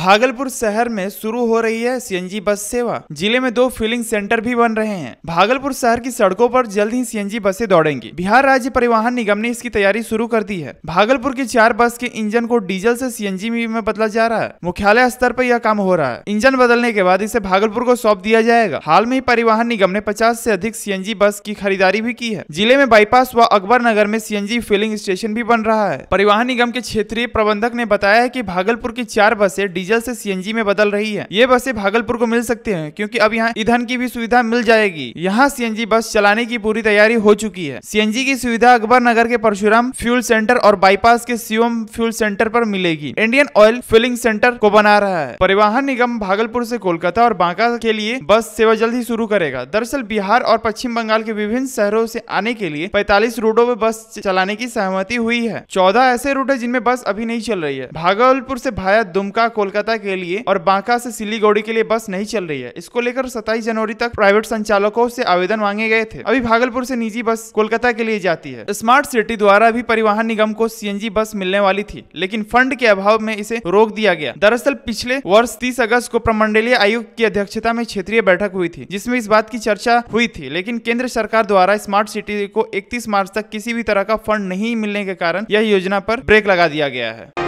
भागलपुर शहर में शुरू हो रही है सीएनजी बस सेवा जिले में दो फिलिंग सेंटर भी बन रहे हैं भागलपुर शहर की सड़कों पर जल्द ही सीएनजी बसें दौड़ेंगी बिहार राज्य परिवहन निगम ने इसकी तैयारी शुरू कर दी है भागलपुर की चार बस के इंजन को डीजल से सीएनजी में बदला जा रहा है मुख्यालय स्तर पर यह काम हो रहा है इंजन बदलने के बाद इसे भागलपुर को सौंप दिया जाएगा हाल में ही परिवहन निगम ने पचास ऐसी अधिक सीएनजी बस की खरीदारी भी की है जिले में बाईपास व अकबर नगर में सीएनजी फिलिंग स्टेशन भी बन रहा है परिवहन निगम के क्षेत्रीय प्रबंधक ने बताया की भागलपुर की चार बसें डीजल डीजल से सीएनजी में बदल रही है ये बसें भागलपुर को मिल सकती है क्योंकि अब यहाँ ईंधन की भी सुविधा मिल जाएगी यहाँ सीएनजी बस चलाने की पूरी तैयारी हो चुकी है सीएनजी की सुविधा अकबर नगर के परशुराम फ्यूल सेंटर और बाईपास के सीओम फ्यूल सेंटर पर मिलेगी इंडियन ऑयल फिलिंग सेंटर को बना रहा है परिवहन निगम भागलपुर से कोलकाता और बांका के लिए बस सेवा जल्द ही शुरू करेगा दरअसल बिहार और पश्चिम बंगाल के विभिन्न शहरों से आने के लिए 45 रूटों में बस चलाने की सहमति हुई है 14 ऐसे रूट है जिनमें बस अभी नहीं चल रही है भागलपुर से भाया दुमका कोलकाता कोलकाता के लिए और बांका से सिलीगुड़ी के लिए बस नहीं चल रही है इसको लेकर सत्ताईस जनवरी तक प्राइवेट संचालकों से आवेदन मांगे गए थे अभी भागलपुर से निजी बस कोलकाता के लिए जाती है स्मार्ट सिटी द्वारा भी परिवहन निगम को सीएनजी बस मिलने वाली थी लेकिन फंड के अभाव में इसे रोक दिया गया दरअसल पिछले वर्ष तीस अगस्त को प्रमंडलीय आयुक्त की अध्यक्षता में क्षेत्रीय बैठक हुई थी जिसमें इस बात की चर्चा हुई थी लेकिन केंद्र सरकार द्वारा स्मार्ट सिटी को इकतीस मार्च तक किसी भी तरह का फंड नहीं मिलने के कारण यह योजना पर ब्रेक लगा दिया गया है